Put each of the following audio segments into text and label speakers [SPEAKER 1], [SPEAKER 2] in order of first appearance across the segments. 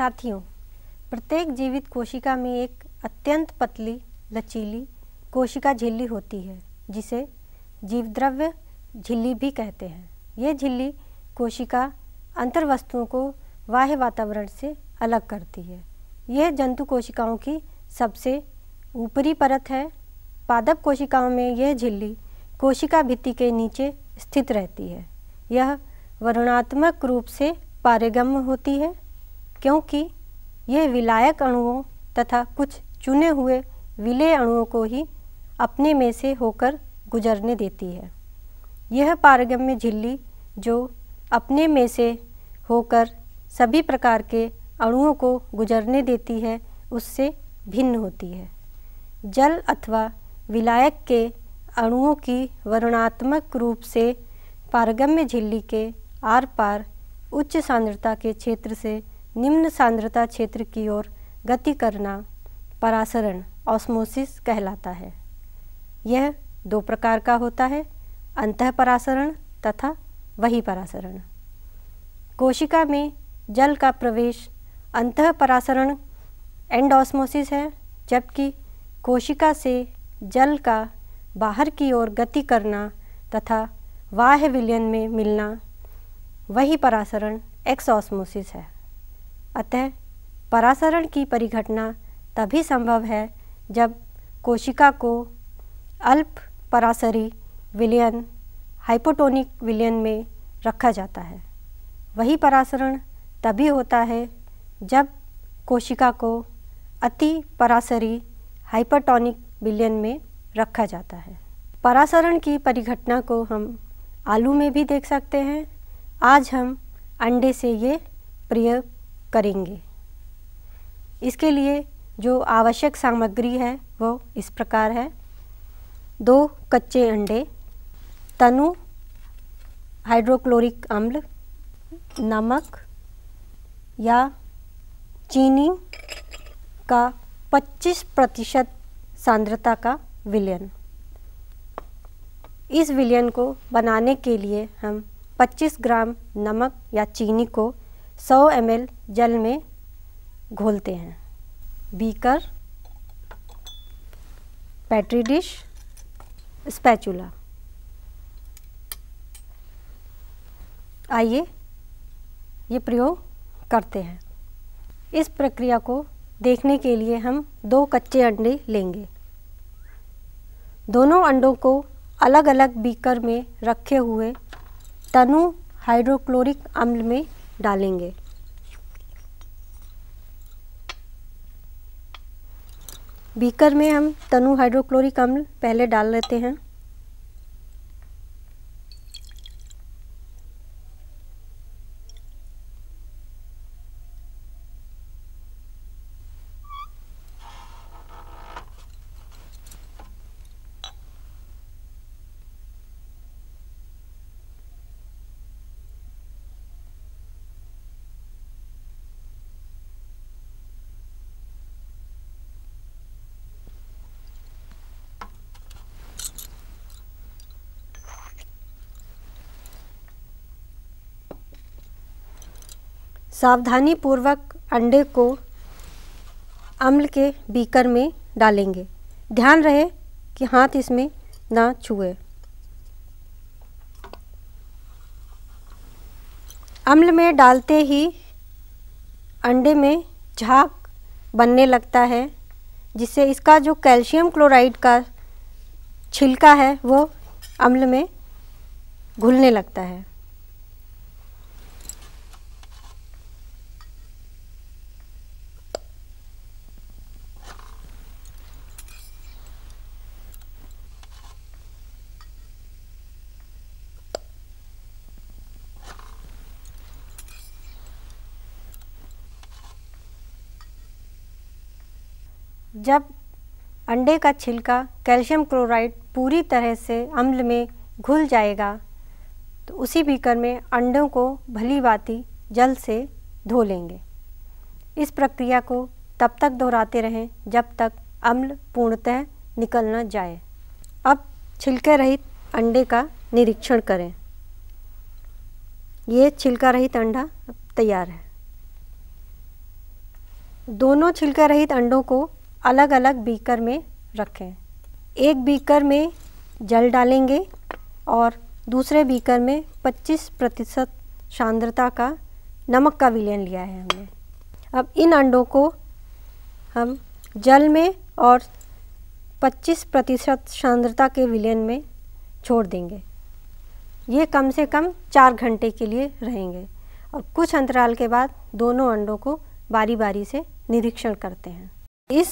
[SPEAKER 1] साथियों प्रत्येक जीवित कोशिका में एक अत्यंत पतली लचीली कोशिका झिल्ली होती है जिसे जीवद्रव्य झिल्ली भी कहते हैं ये झिल्ली कोशिका अंतर वस्तुओं को बाह्य वातावरण से अलग करती है यह जंतु कोशिकाओं की सबसे ऊपरी परत है पादप कोशिकाओं में यह झिल्ली कोशिका भित्ति के नीचे स्थित रहती है यह वर्णात्मक रूप से पारेगम्य होती है क्योंकि यह विलायक अणुओं तथा कुछ चुने हुए विलय अणुओं को ही अपने में से होकर गुजरने देती है यह पारगम्य झिल्ली जो अपने में से होकर सभी प्रकार के अणुओं को गुजरने देती है उससे भिन्न होती है जल अथवा विलायक के अणुओं की वर्णात्मक रूप से पारगम्य झिल्ली के आर पार उच्च सांद्रता के क्षेत्र से निम्न सांद्रता क्षेत्र की ओर गति करना परासरण ऑस्मोसिस कहलाता है यह दो प्रकार का होता है अंतः परासरण तथा वही परासरण कोशिका में जल का प्रवेश अंतः परासरण एंड ऑस्मोसिस है जबकि कोशिका से जल का बाहर की ओर गति करना तथा बाह्य विलयन में मिलना वही परासरण एक्स ऑस्मोसिस है अतः परासरण की परिघटना तभी संभव है जब कोशिका को अल्प परासरी विलयन हाइपोटोनिक विलयन में रखा जाता है वही परासरण तभी होता है जब कोशिका को अति परासरी हाइपरटोनिक विलयन में रखा जाता है परासरण की परिघटना को हम आलू में भी देख सकते हैं आज हम अंडे से ये प्रिय करेंगे इसके लिए जो आवश्यक सामग्री है वो इस प्रकार है दो कच्चे अंडे तनु हाइड्रोक्लोरिक अम्ल नमक या चीनी का 25 प्रतिशत सांद्रता का विलयन इस विलयन को बनाने के लिए हम 25 ग्राम नमक या चीनी को सौ एम जल में घोलते हैं बीकर पैट्री डिश स्पैचुला आइए ये प्रयोग करते हैं इस प्रक्रिया को देखने के लिए हम दो कच्चे अंडे लेंगे दोनों अंडों को अलग अलग बीकर में रखे हुए तनु हाइड्रोक्लोरिक अम्ल में डालेंगे बीकर में हम तनु हाइड्रोक्लोरिक अम्ल पहले डाल लेते हैं सावधानी पूर्वक अंडे को अम्ल के बीकर में डालेंगे ध्यान रहे कि हाथ इसमें ना छुए अम्ल में डालते ही अंडे में झाग बनने लगता है जिससे इसका जो कैल्शियम क्लोराइड का छिलका है वो अम्ल में घुलने लगता है जब अंडे का छिलका कैल्शियम क्लोराइड पूरी तरह से अम्ल में घुल जाएगा तो उसी बीकर में अंडों को भली भांति जल से धो लेंगे इस प्रक्रिया को तब तक दोहराते रहें जब तक अम्ल पूर्णतः निकल न जाए अब छिलके रहित अंडे का निरीक्षण करें ये छिलका रहित अंडा तैयार है दोनों छिलका रहित अंडों को अलग अलग बीकर में रखें एक बीकर में जल डालेंगे और दूसरे बीकर में 25 प्रतिशत सांद्रता का नमक का विलयन लिया है हमने अब इन अंडों को हम जल में और 25 प्रतिशत सांद्रता के विलयन में छोड़ देंगे ये कम से कम चार घंटे के लिए रहेंगे और कुछ अंतराल के बाद दोनों अंडों को बारी बारी से निरीक्षण करते हैं इस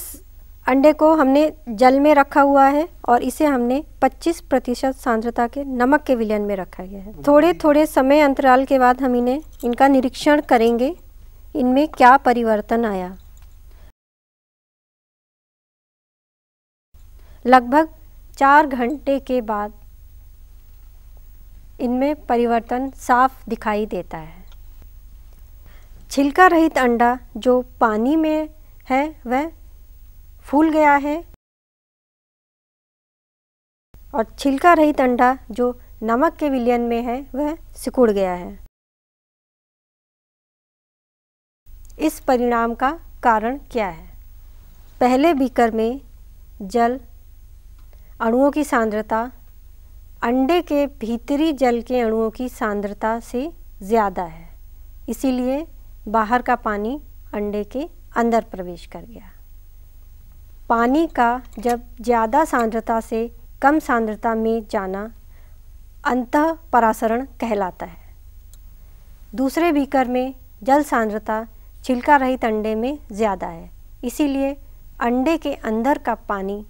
[SPEAKER 1] अंडे को हमने जल में रखा हुआ है और इसे हमने 25 प्रतिशत सांद्रता के नमक के विलयन में रखा गया है थोड़े थोड़े समय अंतराल के बाद हम इन्हें इनका निरीक्षण करेंगे इनमें क्या परिवर्तन आया लगभग चार घंटे के बाद इनमें परिवर्तन साफ दिखाई देता है छिलका रहित अंडा जो पानी में है वह फूल गया है और छिलका रहित अंडा जो नमक के विलयन में है वह सिकुड़ गया है इस परिणाम का कारण क्या है पहले बीकर में जल अणुओं की सांद्रता अंडे के भीतरी जल के अणुओं की सांद्रता से ज़्यादा है इसीलिए बाहर का पानी अंडे के अंदर प्रवेश कर गया पानी का जब ज़्यादा सांद्रता से कम सांद्रता में जाना अंत परासरण कहलाता है दूसरे बीकर में जल सांद्रता छिलका रहित अंडे में ज़्यादा है इसीलिए अंडे के अंदर का पानी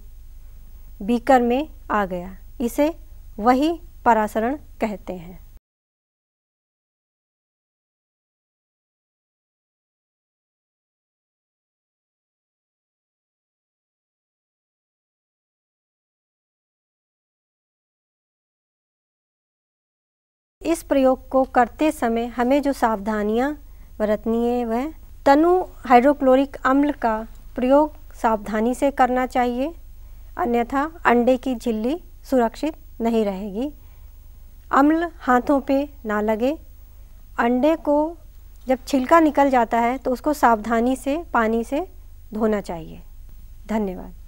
[SPEAKER 1] बीकर में आ गया इसे वही परासरण कहते हैं इस प्रयोग को करते समय हमें जो सावधानियाँ बरतनी है वह तनु हाइड्रोक्लोरिक अम्ल का प्रयोग सावधानी से करना चाहिए अन्यथा अंडे की झिल्ली सुरक्षित नहीं रहेगी अम्ल हाथों पे ना लगे अंडे को जब छिलका निकल जाता है तो उसको सावधानी से पानी से धोना चाहिए धन्यवाद